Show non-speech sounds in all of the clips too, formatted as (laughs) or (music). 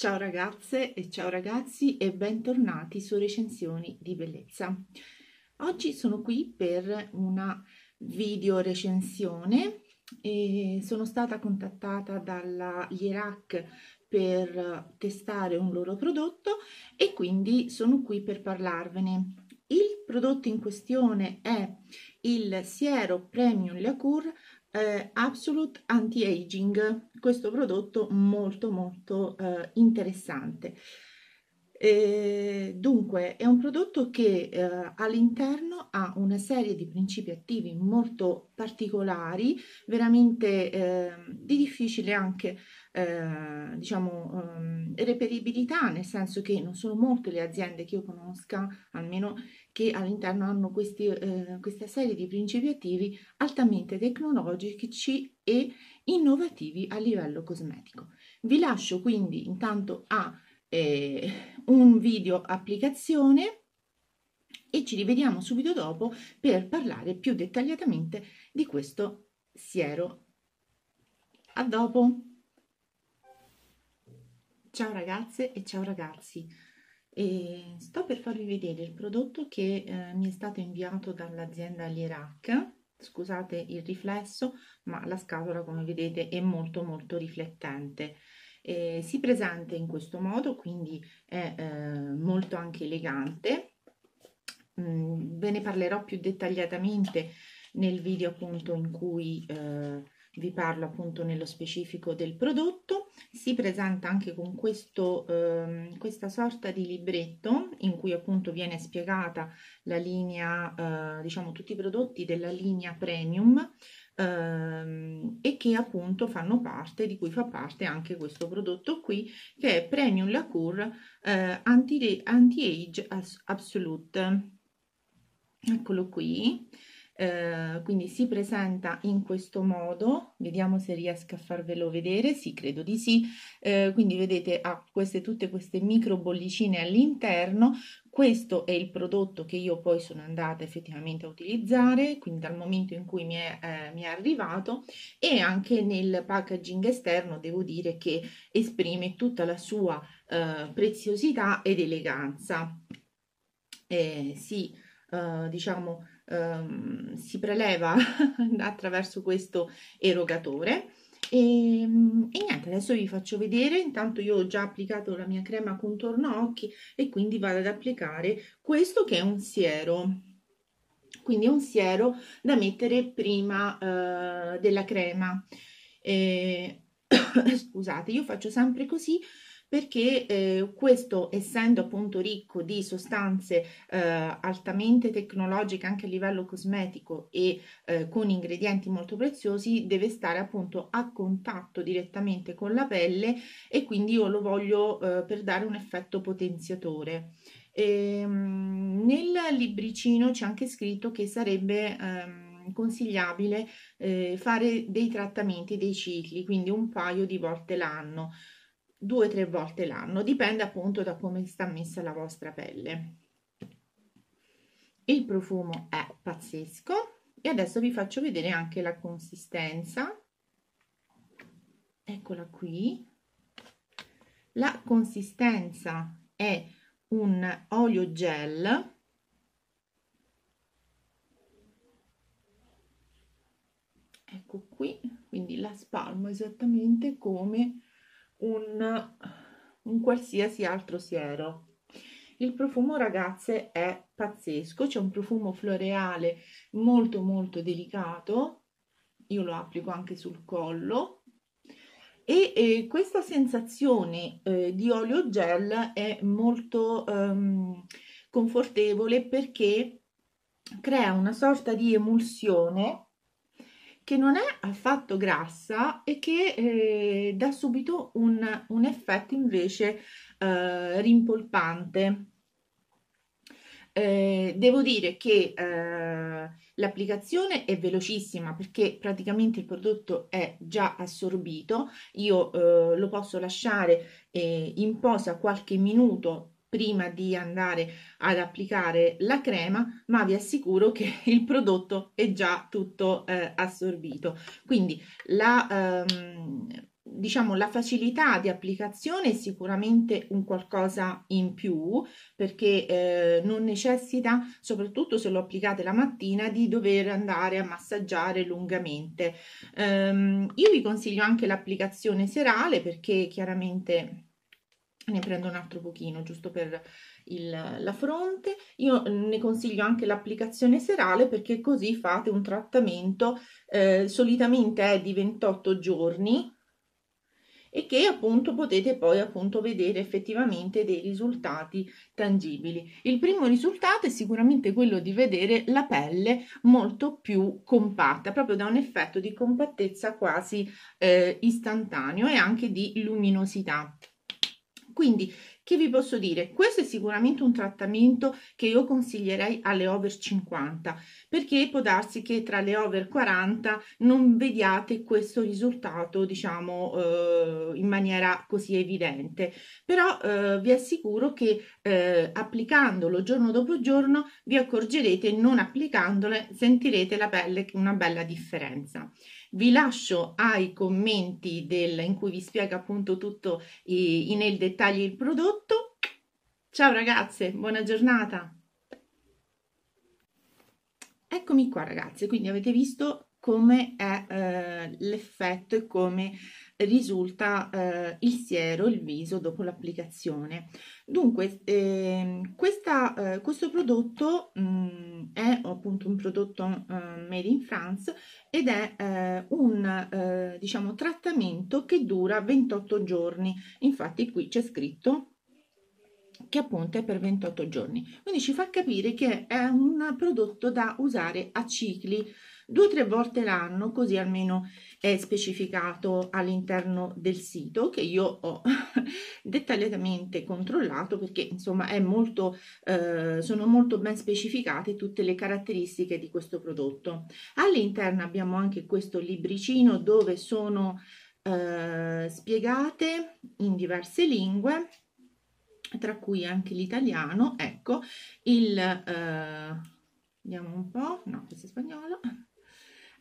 Ciao ragazze e ciao ragazzi e bentornati su Recensioni di Bellezza. Oggi sono qui per una video recensione e sono stata contattata dalla Ierac per testare un loro prodotto e quindi sono qui per parlarvene. Il prodotto in questione è il Siero Premium Lacour eh, Absolute Anti-Aging, questo prodotto molto molto eh, interessante. E, eh, dunque, è un prodotto che eh, all'interno ha una serie di principi attivi molto particolari, veramente eh, di difficile anche eh, diciamo, ehm, reperibilità, nel senso che non sono molte le aziende che io conosca, almeno che all'interno hanno questi, eh, questa serie di principi attivi altamente tecnologici e innovativi a livello cosmetico. Vi lascio quindi intanto a eh, un video applicazione e ci rivediamo subito dopo per parlare più dettagliatamente di questo siero. A dopo! Ciao ragazze e ciao ragazzi! E sto per farvi vedere il prodotto che eh, mi è stato inviato dall'azienda Lirac scusate il riflesso ma la scatola come vedete è molto molto riflettente eh, si presenta in questo modo quindi è eh, molto anche elegante mm, ve ne parlerò più dettagliatamente nel video appunto in cui eh, vi parlo appunto nello specifico del prodotto, si presenta anche con questo, eh, questa sorta di libretto in cui appunto viene spiegata la linea, eh, diciamo tutti i prodotti della linea premium ehm, e che appunto fanno parte, di cui fa parte anche questo prodotto qui che è Premium Lacour eh, Anti-Age Absolute. Eccolo qui eh, quindi si presenta in questo modo, vediamo se riesco a farvelo vedere, sì credo di sì, eh, quindi vedete ha queste, tutte queste micro bollicine all'interno, questo è il prodotto che io poi sono andata effettivamente a utilizzare, quindi dal momento in cui mi è, eh, mi è arrivato e anche nel packaging esterno devo dire che esprime tutta la sua eh, preziosità ed eleganza. Eh, si, eh, diciamo, ehm, si preleva (laughs) attraverso questo erogatore. E, ehm, e, niente, adesso vi faccio vedere. Intanto io ho già applicato la mia crema contorno occhi e quindi vado ad applicare questo che è un siero. Quindi è un siero da mettere prima eh, della crema. E, eh, (coughs) scusate, io faccio sempre così perché eh, questo essendo appunto ricco di sostanze eh, altamente tecnologiche anche a livello cosmetico e eh, con ingredienti molto preziosi deve stare appunto a contatto direttamente con la pelle e quindi io lo voglio eh, per dare un effetto potenziatore. E, ehm, nel libricino c'è anche scritto che sarebbe ehm, consigliabile eh, fare dei trattamenti dei cicli, quindi un paio di volte l'anno due o tre volte l'anno, dipende appunto da come sta messa la vostra pelle. Il profumo è pazzesco e adesso vi faccio vedere anche la consistenza. Eccola qui. La consistenza è un olio gel ecco qui quindi la spalmo esattamente come un, un qualsiasi altro siero. Il profumo ragazze è pazzesco, c'è un profumo floreale molto molto delicato, io lo applico anche sul collo e, e questa sensazione eh, di olio gel è molto ehm, confortevole perché crea una sorta di emulsione che non è affatto grassa e che eh, dà subito un, un effetto invece eh, rimpolpante. Eh, devo dire che eh, l'applicazione è velocissima perché praticamente il prodotto è già assorbito, io eh, lo posso lasciare eh, in posa qualche minuto prima di andare ad applicare la crema, ma vi assicuro che (laughs) il prodotto è già tutto eh, assorbito. Quindi la, ehm, diciamo, la facilità di applicazione è sicuramente un qualcosa in più perché eh, non necessita, soprattutto se lo applicate la mattina, di dover andare a massaggiare lungamente. Ehm, io vi consiglio anche l'applicazione serale perché chiaramente ne prendo un altro pochino giusto per il, la fronte io eh, ne consiglio anche l'applicazione serale perché così fate un trattamento eh, solitamente è di 28 giorni e che appunto potete poi appunto vedere effettivamente dei risultati tangibili. Il primo risultato è sicuramente quello di vedere la pelle molto più compatta, proprio da un effetto di compattezza quasi eh, istantaneo e anche di luminosità. Quindi, che vi posso dire? Questo è sicuramente un trattamento che io consiglierei alle over 50 perché può darsi che tra le over 40 non vediate questo risultato, diciamo, eh, in maniera così evidente. Però eh, vi assicuro che eh, applicandolo giorno dopo giorno vi accorgerete, non applicandole sentirete la pelle una bella differenza. Vi lascio ai commenti del, in cui vi spiega appunto tutto eh, nel dettaglio il prodotto. Ciao ragazze, buona giornata! Eccomi qua ragazzi, quindi avete visto come è eh, l'effetto e come risulta eh, il siero, il viso dopo l'applicazione. Dunque, ehm, eh, questa, questo prodotto mh, mm, è appunto un prodotto eh, made in France ed è eh, un eh, diciamo, trattamento che dura 28 giorni, infatti qui c'è scritto che appunto è per 28 giorni. Quindi ci fa capire che è un prodotto da usare a cicli due o tre volte l'anno, così almeno è specificato all'interno del sito che io ho (laughs) dettagliatamente controllato perché insomma molto, eh, sono molto ben specificate tutte le caratteristiche di questo prodotto. All'interno abbiamo anche questo libricino dove sono eh, spiegate in diverse lingue tra cui anche l'italiano, ecco, il, eh, vediamo un po', no, questo è spagnolo,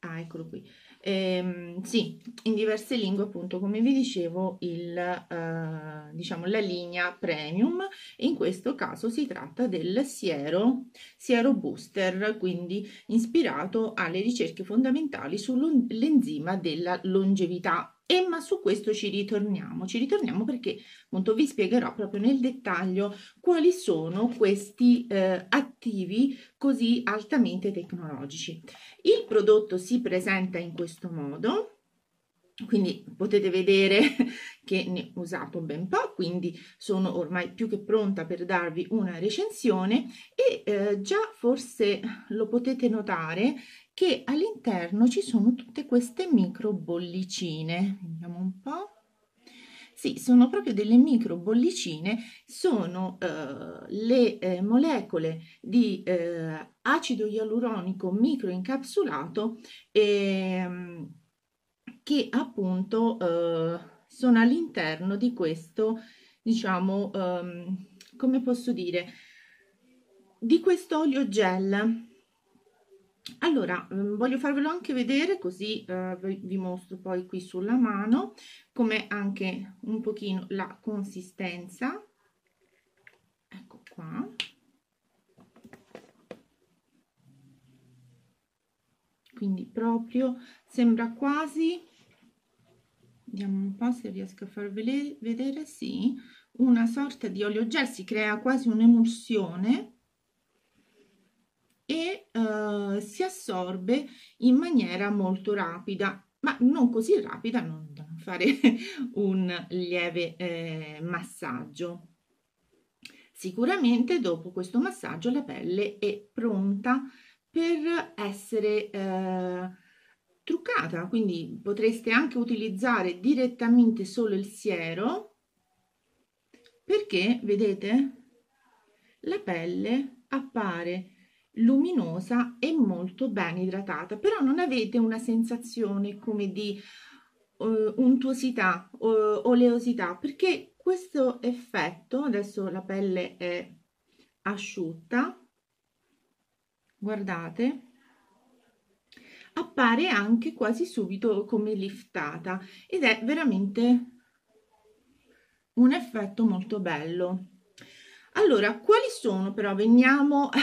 ah, eccolo qui, ehm, sì, in diverse lingue appunto, come vi dicevo, il, eh, diciamo, la linea premium, in questo caso si tratta del Siero, Siero Booster, quindi ispirato alle ricerche fondamentali sull'enzima della longevità e ma su questo ci ritorniamo, ci ritorniamo perché appunto vi spiegherò proprio nel dettaglio quali sono questi eh, attivi così altamente tecnologici. Il prodotto si presenta in questo modo, quindi potete vedere (laughs) che ne ho usato ben po', quindi sono ormai più che pronta per darvi una recensione e eh, già forse lo potete notare che all'interno ci sono tutte queste micro bollicine. Vediamo un po'. Sì, sono proprio delle micro bollicine, sono eh, le eh, molecole di eh, acido ialuronico microincapsulato ehm, che appunto eh, sono all'interno di questo, diciamo, ehm, come posso dire, di questo olio gel allora ehm, voglio farvelo anche vedere così eh, vi mostro poi qui sulla mano come anche un pochino la consistenza ecco qua quindi proprio sembra quasi vediamo un po' se riesco a far vedere sì una sorta di olio gel si crea quasi un'emulsione e eh, si assorbe in maniera molto rapida, ma non così rapida non da fare (laughs) un lieve eh, massaggio. Sicuramente dopo questo massaggio la pelle è pronta per essere eh, truccata, quindi potreste anche utilizzare direttamente solo il siero perché, vedete, la pelle appare luminosa e molto ben idratata, però non avete una sensazione come di uh, untuosità o uh, oleosità, perché questo effetto, adesso la pelle è asciutta, guardate, appare anche quasi subito come liftata ed è veramente un effetto molto bello. Allora, quali sono però, veniamo (laughs)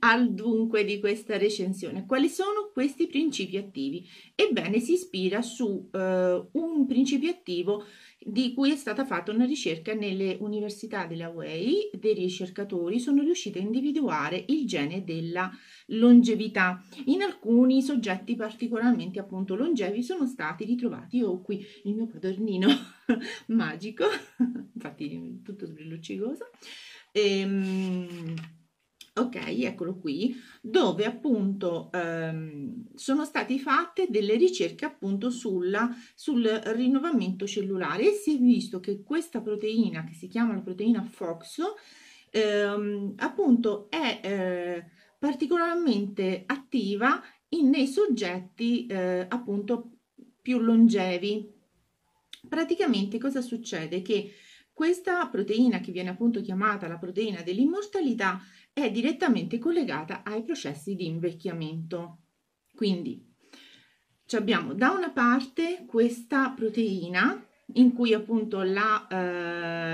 al dunque di questa recensione, quali sono questi principi attivi? Ebbene, si ispira su eh, un principio attivo di cui è stata fatta una ricerca nelle università della UEI. Dei ricercatori sono riusciti a individuare il gene della longevità. In alcuni soggetti particolarmente appunto longevi sono stati ritrovati. Io ho qui il mio padernino (laughs) magico, (laughs) infatti tutto sbrilluccicoso. Ehm, ok, eccolo qui, dove appunto ehm, sono state fatte delle ricerche appunto sulla, sul rinnovamento cellulare e si è visto che questa proteina, che si chiama la proteina FOX, ehm, appunto è eh, particolarmente attiva in, nei soggetti eh, appunto più longevi. Praticamente cosa succede? Che questa proteina che viene appunto chiamata la proteina dell'immortalità è direttamente collegata ai processi di invecchiamento. Quindi abbiamo da una parte questa proteina in cui appunto la,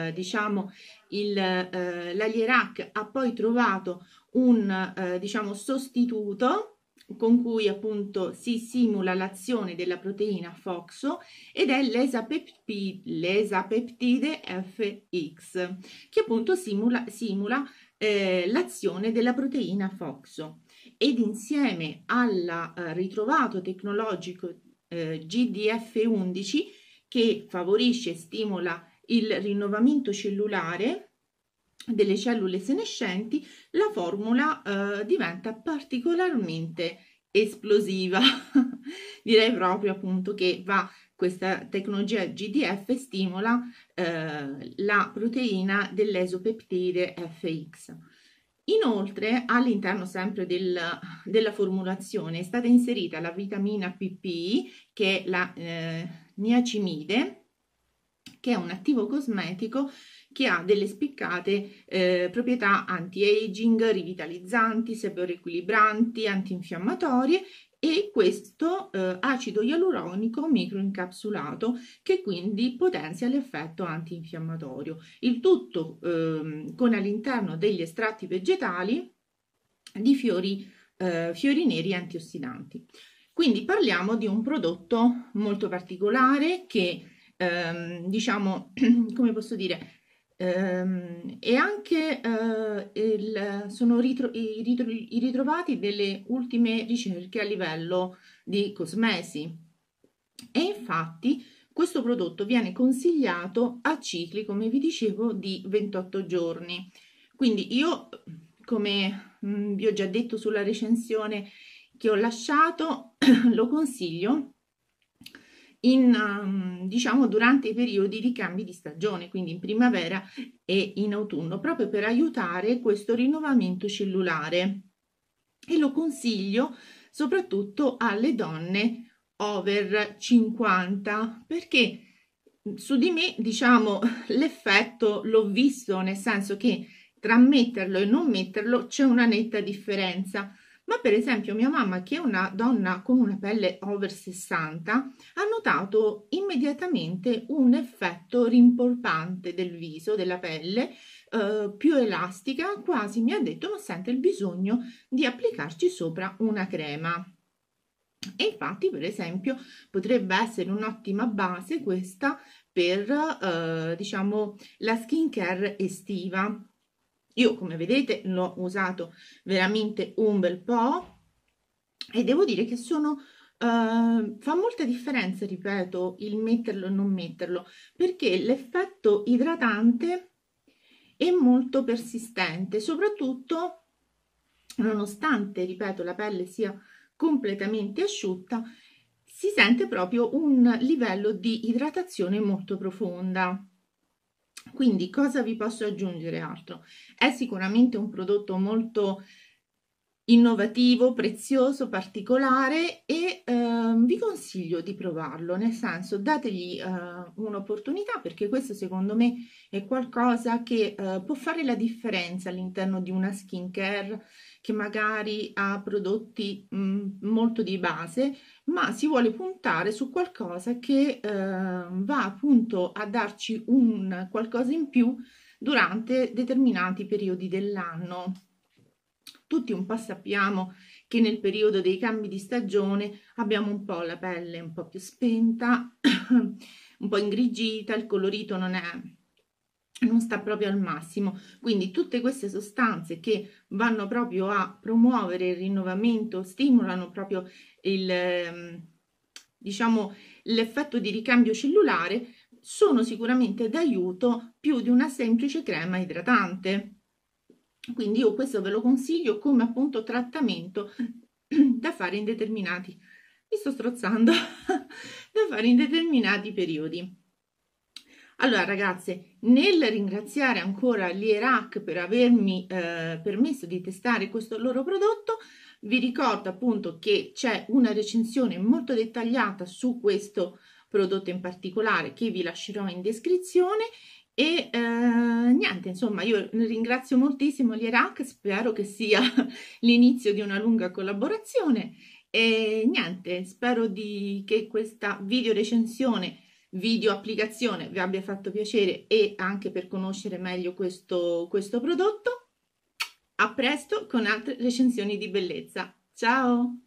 eh, diciamo il, eh, l'Alierac ha poi trovato un eh, diciamo sostituto con cui appunto si simula l'azione della proteina FOXO ed è l'esapeptide, l'esapeptide FX che appunto simula, simula eh, l'azione della proteina FOXO ed insieme al eh, ritrovato tecnologico eh, GDF11 che favorisce e stimola il rinnovamento cellulare delle cellule senescenti, la formula eh, diventa particolarmente esplosiva. (laughs) Direi proprio appunto che va questa tecnologia GDF stimola eh, la proteina dell'esopeptide FX. Inoltre, all'interno sempre del, della formulazione è stata inserita la vitamina PP, che è la eh, niacimide, che è un attivo cosmetico che ha delle spiccate eh, proprietà anti-aging, rivitalizzanti, sapore equilibranti, antinfiammatorie e questo eh, acido ialuronico microincapsulato che quindi potenzia l'effetto antinfiammatorio. Il tutto eh, con all'interno degli estratti vegetali di fiori, eh, fiori neri antiossidanti. Quindi parliamo di un prodotto molto particolare che ehm, diciamo, (clears throat) come posso dire, Ehm, e anche eh, il, sono ritro, i, ritro, i, ritrovati delle ultime ricerche a livello di cosmesi e infatti questo prodotto viene consigliato a cicli come vi dicevo di 28 giorni quindi io come mm, vi ho già detto sulla recensione che ho lasciato (clears throat) lo consiglio in, um, diciamo, durante i periodi di cambi di stagione, quindi in primavera e in autunno, proprio per aiutare questo rinnovamento cellulare. E lo consiglio soprattutto alle donne over 50 perché mm, su di me, diciamo, (laughs) l'effetto l'ho visto, nel senso che tra metterlo e non metterlo c'è una netta differenza ma per esempio mia mamma che è una donna con una pelle over 60 ha notato immediatamente un effetto rimpolpante del viso, della pelle eh, più elastica, quasi mi ha detto ma sente il bisogno di applicarci sopra una crema. E infatti, per esempio, potrebbe essere un'ottima base questa per eh, diciamo la skin care estiva io come vedete l'ho usato veramente un bel po' e devo dire che sono... Uh, fa molta differenza, ripeto, il metterlo e non metterlo, perché l'effetto idratante è molto persistente, soprattutto nonostante, ripeto, la pelle sia completamente asciutta, si sente proprio un livello di idratazione molto profonda. Quindi cosa vi posso aggiungere altro? È sicuramente un prodotto molto innovativo, prezioso, particolare e eh, vi consiglio di provarlo, nel senso dategli eh, un'opportunità perché questo secondo me è qualcosa che eh, può fare la differenza all'interno di una skincare che magari ha prodotti mh, mhmm, molto di base, ma si vuole puntare su qualcosa che eh, va appunto a darci un qualcosa in più durante determinati periodi dell'anno. Tutti un po' sappiamo che nel periodo dei cambi di stagione abbiamo un po' la pelle un po' più spenta, (coughs) un po' ingrigita, il colorito non è non sta proprio al massimo. Quindi tutte queste sostanze che vanno proprio a promuovere il rinnovamento, stimolano proprio il, ehm, diciamo, l'effetto di ricambio cellulare, sono sicuramente d'aiuto più di una semplice crema idratante. Quindi io questo ve lo consiglio come appunto trattamento (clears throat) da fare in determinati, mi sto strozzando, (laughs) da fare in determinati periodi. Allora ragazze, nel ringraziare ancora l'IERAC per avermi eh, permesso di testare questo loro prodotto, vi ricordo appunto che c'è una recensione molto dettagliata su questo prodotto in particolare che vi lascerò in descrizione e eh, niente, insomma, io ringrazio moltissimo l'IERAC, spero che sia (laughs) l'inizio di una lunga collaborazione e niente, spero di, che questa video recensione video applicazione vi abbia fatto piacere e anche per conoscere meglio questo, questo prodotto. A presto con altre recensioni di bellezza. Ciao!